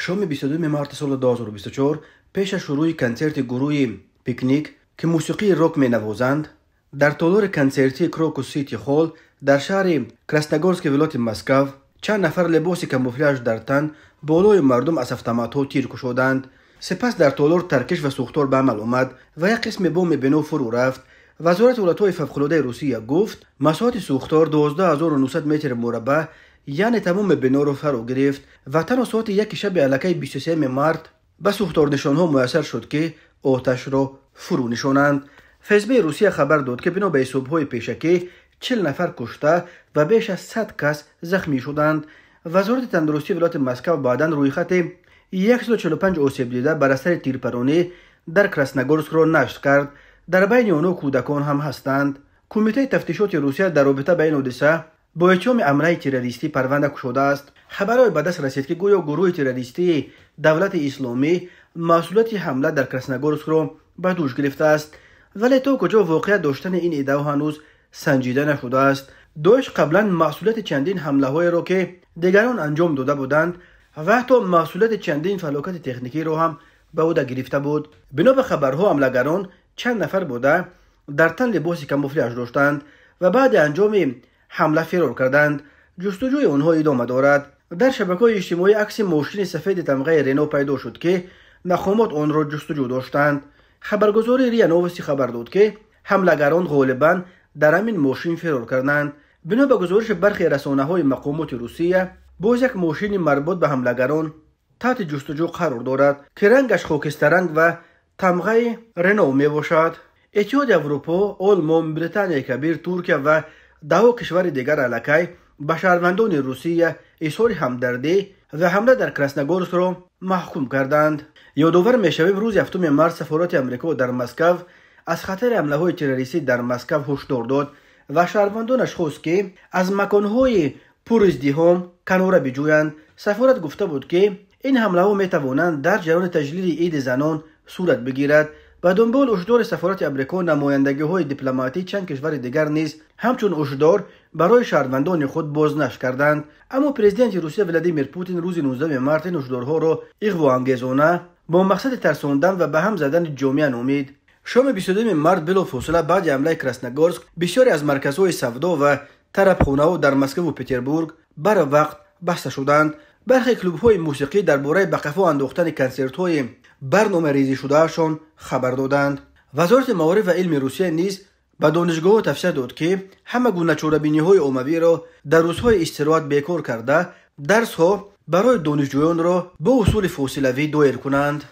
شام 22 مارت سال 2024 پیش شروع کنسرت گروه پیکنیک که موسیقی راک می نوازند در تالار کنسرتی کروکو سیتی خول در شهر که ولایت مسکو چند نفر لباس کاموفلاژ در تن بالای مردم از افتمات ها تیر کشودند سپس در تالار ترکش و سوختار به عمل و یک قسم بم بنو فرو رفت وزارت اولادهای فوقالعاده روسیه گفت مساحت سوختار 12900 متر مربع یعنی تمام بنا رو فرو گرفت و تنها ساعت یک شب علکه 23 مارت به سوختار نشان ها موثر شد که آتش را فرو نشانند فیسبه روسیه خبر داد که بنا به صبح های پیشکی 40 نفر کشته و بیش از 100 کس زخمی شدند وزارت تندرستی ولایت مسکو بعدا روی خط 145 آسیب دیده بر اثر تیرپرونی در کراسنگورسک را نشر کرد در بین آنها کودکان هم هستند کمیته تفتیشات روسیه در رابطه به این حادثه با اتهام عمله تروریستی پرونده است خبرای به دست رسید که گویا گروه تروریستی دولت اسلامی مسئولیت حمله در کرسنگورس را به دوش گرفته است ولی تو کجا واقعیت داشتن این ایده هنوز سنجیده نشده است دوش قبلا مسئولیت چندین حمله های را که دیگران انجام داده بودند و حتی مسئولیت چندین فلاکت تکنیکی رو هم به عهده گرفته بود بنا به خبرها چند نفر بوده در تن لباسی کموفلاژ داشتند و بعد انجام حمله فرار کردند جستجوی آنها ادامه دارد در شبکه اجتماعی عکس ماشین سفید تمغه رنو پیدا شد که مقامات آن را جستجو داشتند خبرگزاری ریا نوستی خبر داد که حملگران غالبا در همین ماشین فرار کردند بنا به گزارش برخی رسانه های مقامات روسیه باز یک ماشین مربوط به حملگران تحت جستجو قرار دارد که رنگش خاکسترنگ و تمغه رنو می باشد اتحاد اروپا آلمان بریتانیا کبیر ترکیه و даҳо кишвари дигар аллакай ба шаҳрвандони русия изҳори ҳамдардӣ ва ҳамла дар красногорскро маҳкум карданд ёдовар мешавем рӯзи ҳафтум март сафорати амрико дар москав аз хатари ҳамлаҳои террористӣ дар москав ҳушдор дод ва шаҳрвандонаш хост ки аз маконҳои пуриздиҳом канора биҷӯянд сафорат гуфта буд ки ин ҳамлаҳо метавонанд дар ҷараёни таҷлили иди занон сурат бигирад به دنبال اشدار سفارت امریکا نمایندگی های دیپلماتی چند کشور دیگر نیز همچون اشدار برای شهروندان خود بازنش کردند اما پرزیدنت روسیه ولادیمیر پوتین روز 19 مارت این اشدارها را اغوا انگیزونه با مقصد ترساندن و به هم زدن جامعه امید شام 22 مرد بلا فاصله بعد از حمله کراسنگورسک بسیاری از مرکزهای سودا و خونه ها در مسکو و پترزبورگ بر وقت بسته شدند برخی کلوب های موسیقی در بوره بقفو اندوختن کنسرت های برنامه ریزی شدهشان خبر دادند. وزارت موارد و علم روسیه نیز به دانشگاه تفسیر داد که همه گونه چوربینی های اوموی را در روزهای استراحت بیکار کرده درس ها برای دانشجویان را به اصول فوسیلوی دایر کنند.